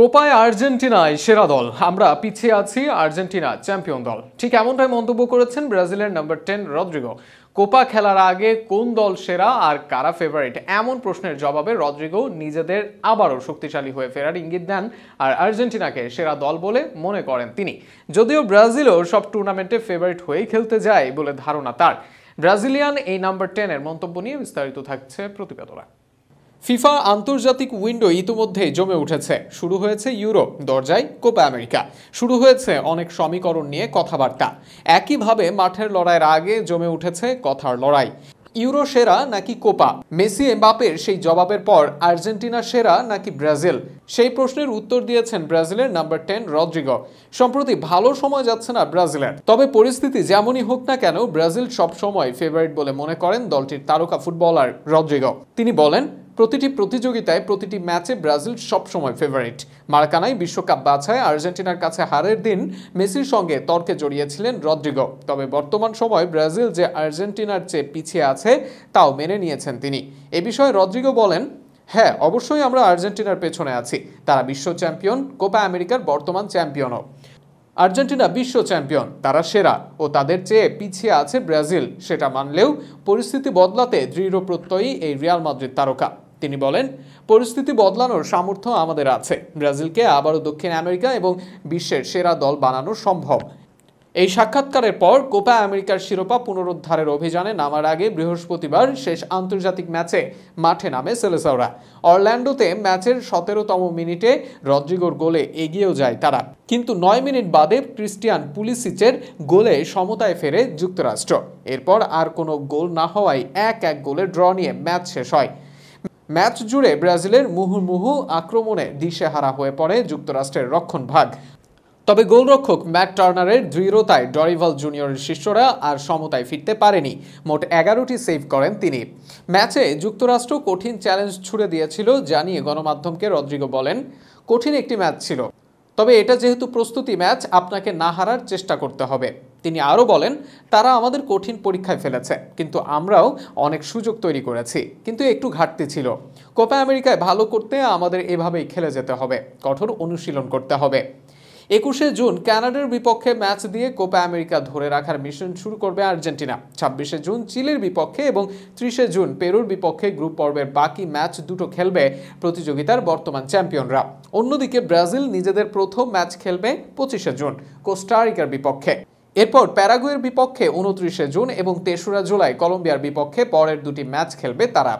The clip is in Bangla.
কোপায় আর্জেন্টিনায় সেরা দল আমরা পিছিয়ে আছি আর্জেন্টিনা চ্যাম্পিয়ন দল ঠিক এমনটাই মন্তব্য করেছেন ব্রাজিলের নাম্বার টেন রদ্রিগো কোপা খেলার আগে কোন দল সেরা আর কারা ফেভারিট এমন প্রশ্নের জবাবে রদ্রিগো নিজেদের আবারও শক্তিশালী হয়ে ফেরার ইঙ্গিত দেন আর আর্জেন্টিনাকে সেরা দল বলে মনে করেন তিনি যদিও ব্রাজিলও সব টুর্নামেন্টে ফেভারিট হয়েই খেলতে যায় বলে ধারণা তার ব্রাজিলিয়ান এই নাম্বার টেনের মন্তব্য নিয়ে বিস্তারিত থাকছে প্রতিবেদনা ফিফা আন্তর্জাতিক উইন্ডো ইতিমধ্যে জমে উঠেছে শুরু হয়েছে ইউরোপ দরজায় কোপা আমেরিকা শুরু হয়েছে অনেক সমীকরণ নিয়ে কথাবার্তা একইভাবে মাঠের লড়াইয়ের আগে জমে উঠেছে কথার লড়াই ইউরো সেরা নাকি কোপা মেসি এমবাপের সেই জবাবের পর আর্জেন্টিনা সেরা নাকি ব্রাজিল সেই প্রশ্নের উত্তর দিয়েছেন ব্রাজিলের নাম্বার টেন রদ্রিগো সম্প্রতি ভালো সময় যাচ্ছে না ব্রাজিলের তবে পরিস্থিতি যেমনই হোক না কেন ব্রাজিল সবসময় ফেভারিট বলে মনে করেন দলটির তারকা ফুটবলার রদ্রিগো তিনি বলেন প্রতিটি প্রতিযোগিতায় প্রতিটি ম্যাচে ব্রাজিল সবসময় ফেভারিট মার্কানায় বিশ্বকাপ বাছায় আর্জেন্টিনার কাছে হারের দিন মেসির সঙ্গে তর্কে জড়িয়েছিলেন রদ্রিগো তবে বর্তমান সময় ব্রাজিল যে আর্জেন্টিনার চেয়ে পিছিয়ে আছে তাও মেনে নিয়েছেন তিনি এ বিষয়ে রদ্রিগো বলেন হ্যাঁ অবশ্যই আমরা আর্জেন্টিনার পেছনে আছি তারা বিশ্ব চ্যাম্পিয়ন কোপা আমেরিকার বর্তমান চ্যাম্পিয়নও আর্জেন্টিনা বিশ্ব চ্যাম্পিয়ন তারা সেরা ও তাদের চেয়ে পিছিয়ে আছে ব্রাজিল সেটা মানলেও পরিস্থিতি বদলাতে দৃঢ় প্রত্যয়ী এই রিয়াল মাদ্রিদ তারকা তিনি বলেন পরিস্থিতি বদলানোর সামর্থ্য আমাদের আছে ব্রাজিলকে আবারও দক্ষিণ আমেরিকা এবং বিশ্বের সেরা দল বানানো সম্ভব এই সাক্ষাৎকারের পর কোপা আমেরিকার শিরোপা পুনরুদ্ধারের অভিযানে নামার আগে বৃহস্পতিবার শেষ আন্তর্জাতিক ম্যাচে মাঠে নামে সেলেসাওরা অরল্যান্ডোতে ম্যাচের সতেরোতম মিনিটে রদ্রিগোর গোলে এগিয়েও যায় তারা কিন্তু নয় মিনিট বাদে ক্রিস্টিয়ান পুলিসিচের গোলে সমতায় ফেরে যুক্তরাষ্ট্র এরপর আর কোনো গোল না হওয়ায় এক এক গোলে ড্র নিয়ে ম্যাচ শেষ হয় ম্যাচ জুড়ে ব্রাজিলের মুহুর্মুহু আক্রমণে দিশেহারা হয়ে পড়ে যুক্তরাষ্ট্রের রক্ষণভাগ তবে গোলরক্ষক ম্যাট টার্নারের দৃঢ়তায় ডরিভাল জুনিয়রের শিষ্যরা আর সমতায় ফিরতে পারেনি মোট এগারোটি সেভ করেন তিনি ম্যাচে যুক্তরাষ্ট্র কঠিন চ্যালেঞ্জ ছুড়ে দিয়েছিল জানিয়ে গণমাধ্যমকে রদ্রিগো বলেন কঠিন একটি ম্যাচ ছিল তবে এটা যেহেতু প্রস্তুতি ম্যাচ আপনাকে না হারার চেষ্টা করতে হবে তিনি আরও বলেন তারা আমাদের কঠিন পরীক্ষায় ফেলেছে কিন্তু আমরাও অনেক সুযোগ তৈরি করেছি কিন্তু একটু ঘাটতি ছিল কোপা আমেরিকায় ভালো করতে আমাদের এভাবেই খেলে যেতে হবে কঠোর অনুশীলন করতে হবে একুশে জুন ক্যানাডার বিপক্ষে ম্যাচ দিয়ে কোপা আমেরিকা ধরে রাখার মিশন শুরু করবে আর্জেন্টিনা ছাব্বিশে জুন চিলির বিপক্ষে এবং ত্রিশে জুন পেরুর বিপক্ষে গ্রুপ পর্বের বাকি ম্যাচ দুটো খেলবে প্রতিযোগিতার বর্তমান চ্যাম্পিয়নরা অন্যদিকে ব্রাজিল নিজেদের প্রথম ম্যাচ খেলবে পঁচিশে জুন কোস্টারিকার বিপক্ষে এরপর প্যারাগুয়ের বিপক্ষে উনত্রিশে জুন এবং তেসরা জুলাই কলম্বিয়ার বিপক্ষে পরের দুটি ম্যাচ খেলবে তারা